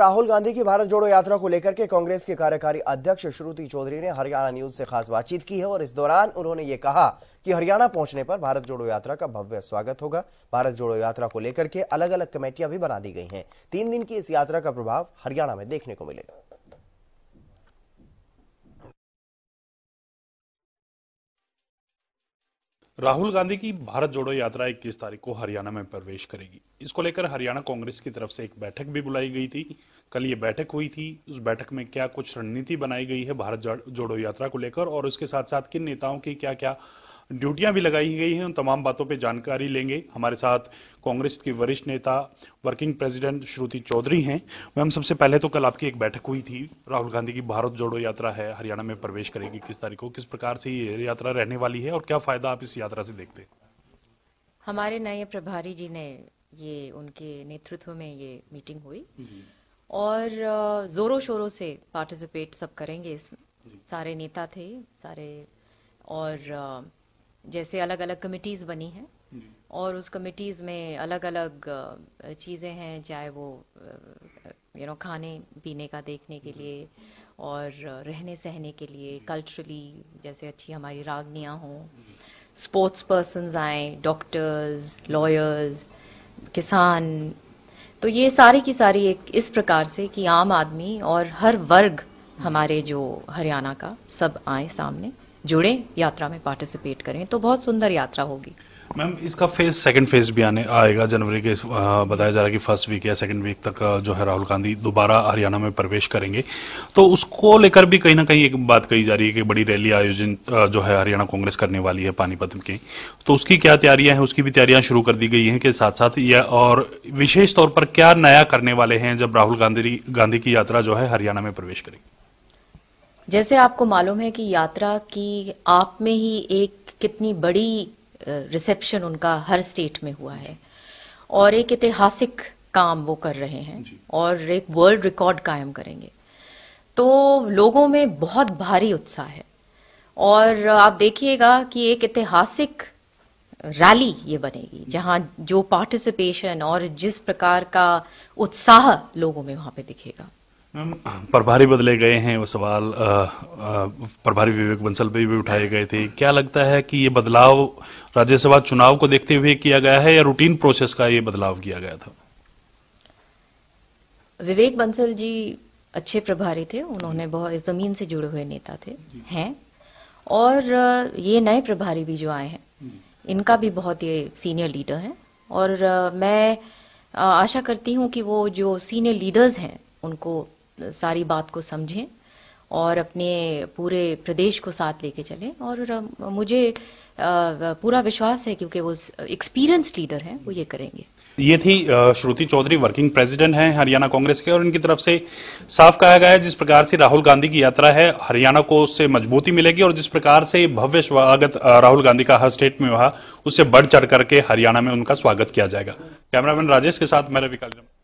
राहुल गांधी की भारत जोड़ो यात्रा को लेकर के कांग्रेस के कार्यकारी अध्यक्ष श्रुति चौधरी ने हरियाणा न्यूज से खास बातचीत की है और इस दौरान उन्होंने ये कहा कि हरियाणा पहुंचने पर भारत जोड़ो यात्रा का भव्य स्वागत होगा भारत जोड़ो यात्रा को लेकर के अलग अलग कमेटियां भी बना दी गई हैं तीन दिन की इस यात्रा का प्रभाव हरियाणा में देखने को मिलेगा राहुल गांधी की भारत जोड़ो यात्रा इक्कीस तारीख को हरियाणा में प्रवेश करेगी इसको लेकर हरियाणा कांग्रेस की तरफ से एक बैठक भी बुलाई गई थी कल ये बैठक हुई थी उस बैठक में क्या कुछ रणनीति बनाई गई है भारत जोड़ो यात्रा को लेकर और उसके साथ साथ किन नेताओं की क्या क्या ड्यूटियां भी लगाई गई हैं उन तमाम बातों पर जानकारी लेंगे हमारे साथ कांग्रेस की वरिष्ठ नेता वर्किंग प्रेसिडेंट श्रुति चौधरी हैं मैम सबसे पहले तो कल आपकी एक बैठक हुई थी राहुल गांधी की भारत जोड़ो यात्रा है हरियाणा में प्रवेश करेगी किस तारीख को किस प्रकार से ये यात्रा रहने वाली है और क्या फायदा आप इस यात्रा से देखते हमारे नए प्रभारी जी ने ये उनके नेतृत्व में ये मीटिंग हुई हम्म। और जोरों शोरों से पार्टिसिपेट सब करेंगे इसमें सारे नेता थे सारे और जैसे अलग अलग कमिटीज़ बनी हैं और उस कमिटीज़ में अलग अलग चीज़ें हैं चाहे वो यू नो खाने पीने का देखने के लिए और रहने सहने के लिए कल्चरली जैसे अच्छी हमारी रागनियाँ हों स्पोर्ट्स पर्सनस आए डॉक्टर्स लॉयर्स किसान तो ये सारी की सारी एक इस प्रकार से कि आम आदमी और हर वर्ग हमारे जो हरियाणा का सब आए सामने जुड़े यात्रा में पार्टिसिपेट करें तो बहुत सुंदर यात्रा होगी मैम इसका फेज सेकंड फेज भी आने आएगा जनवरी के बताया जा रहा है कि फर्स्ट वीक या सेकंड वीक तक जो है राहुल गांधी दोबारा हरियाणा में प्रवेश करेंगे तो उसको लेकर भी कहीं ना कहीं एक बात कही जा रही है कि बड़ी रैली आयोजन जो है हरियाणा कांग्रेस करने वाली है पानीपत की तो उसकी क्या तैयारियां हैं उसकी भी तैयारियां शुरू कर दी गई है के साथ साथ या और विशेष तौर पर क्या नया करने वाले हैं जब राहुल गांधी गांधी की यात्रा जो है हरियाणा में प्रवेश करेंगे जैसे आपको मालूम है कि यात्रा की आप में ही एक कितनी बड़ी रिसेप्शन उनका हर स्टेट में हुआ है और एक ऐतिहासिक काम वो कर रहे हैं और एक वर्ल्ड रिकॉर्ड कायम करेंगे तो लोगों में बहुत भारी उत्साह है और आप देखिएगा कि एक ऐतिहासिक रैली ये बनेगी जहां जो पार्टिसिपेशन और जिस प्रकार का उत्साह लोगों में वहां पे दिखेगा प्रभारी बदले गए हैं वो सवाल आ, आ, प्रभारी विवेक बंसल पे भी उठाए गए थे क्या लगता है कि ये बदलाव राज्यसभा चुनाव को देखते हुए किया गया है या रूटीन प्रोसेस का ये बदलाव किया गया था विवेक बंसल जी अच्छे प्रभारी थे उन्होंने बहुत जमीन से जुड़े हुए नेता थे हैं और ये नए प्रभारी भी जो आए हैं इनका भी बहुत ये सीनियर लीडर हैं और मैं आशा करती हूँ कि वो जो सीनियर लीडर्स हैं उनको सारी बात को समझें और अपने पूरे प्रदेश को साथ लेके चलें और मुझे पूरा विश्वास है क्योंकि वो एक्सपीरियंस लीडर हैं वो ये करेंगे ये थी श्रुति चौधरी वर्किंग प्रेसिडेंट हैं हरियाणा कांग्रेस के और इनकी तरफ से साफ कहा गया है जिस प्रकार से राहुल गांधी की यात्रा है हरियाणा को उससे मजबूती मिलेगी और जिस प्रकार से भव्य स्वागत राहुल गांधी का हर स्टेट में हुआ उससे बढ़ चढ़ करके हरियाणा में उनका स्वागत किया जाएगा कैमरामैन राजेश के साथ मैं रवि